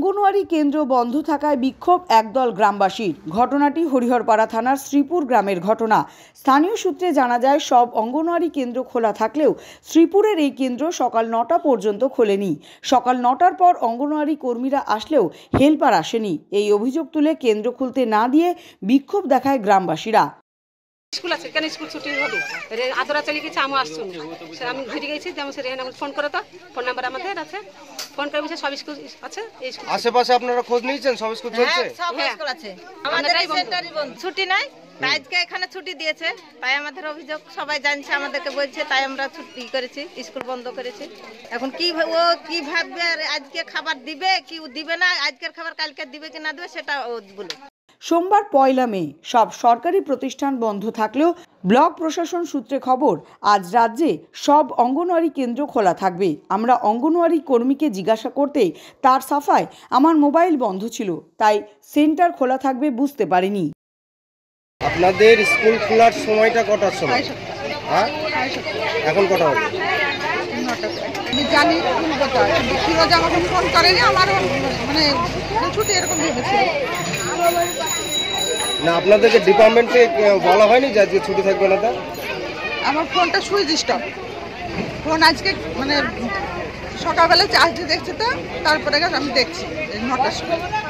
অঙ্গনওয়াড়ি কেন্দ্র বন্ধ থাকায় বিক্ষোভ একদল গ্রামবাসীর ঘটনাটি হরিহরপাড়া থানার শ্রীপুর গ্রামের ঘটনা স্থানীয় সূত্রে জানা যায় সব অঙ্গনওয়াড়ি কেন্দ্র খোলা থাকলেও শ্রীপুরের এই কেন্দ্র সকাল নটা পর্যন্ত খোলেনি সকাল নটার পর অঙ্গনওয়াড়ি কর্মীরা আসলেও হেল্পার আসেনি এই অভিযোগ তুলে কেন্দ্র খুলতে না দিয়ে বিক্ষোভ দেখায় গ্রামবাসীরা স্কুল আছে কেন স্কুল ছুটি হবে আদরা চলে গেছে আমি আমি ঘুরে গেছি যেমন সে ফোন করো তো ফোন নাম্বার আমাদের আছে ফোন করে বলছে সব স্কুল আছে আশেপাশে আপনারা খোঁজ নিয়েছেন সব স্কুল হ্যাঁ, চলছে হ্যাঁ স্কুল আছে আমাদের ছুটি নাই আজকে এখানে ছুটি দিয়েছে তাই আমাদের অভিযোগ সবাই জানছে আমাদেরকে বলছে তাই আমরা ছুটি করেছি স্কুল বন্ধ করেছি এখন কি ও কি ভাববে আজকে খাবার দিবে কি দিবে না আজকের খাবার কালকে দিবে কি না দিবে সেটা ও বলো সোমবার পয়লা মে সব সরকারি প্রতিষ্ঠান বন্ধ থাকলেও ব্লক প্রশাসন সূত্রে খবর আজ রাজ্যে সব অঙ্গনওয়াড়ি কেন্দ্র খোলা থাকবে আমরা অঙ্গনওয়াড়ি কর্মীকে জিজ্ঞাসা করতে তার সাফায় আমার মোবাইল বন্ধ ছিল তাই সেন্টার খোলা থাকবে বুঝতে পারিনি আপনাদের স্কুল খোলার সময়টা কটার সময় হ্যাঁ? এখন কটা হবে জানি ফোন করেনি আমার মানে ছুটি এরকম ভেবেছি না আপনাদেরকে ডিপার্টমেন্টে বলা হয়নি যে আজকে ছুটি থাকবে না তা আমার ফোনটা সুইচ স্টপ ফোন আজকে মানে সকালবেলা চার্জে দেখছে তো তারপরে আমি দেখছি নটার সময়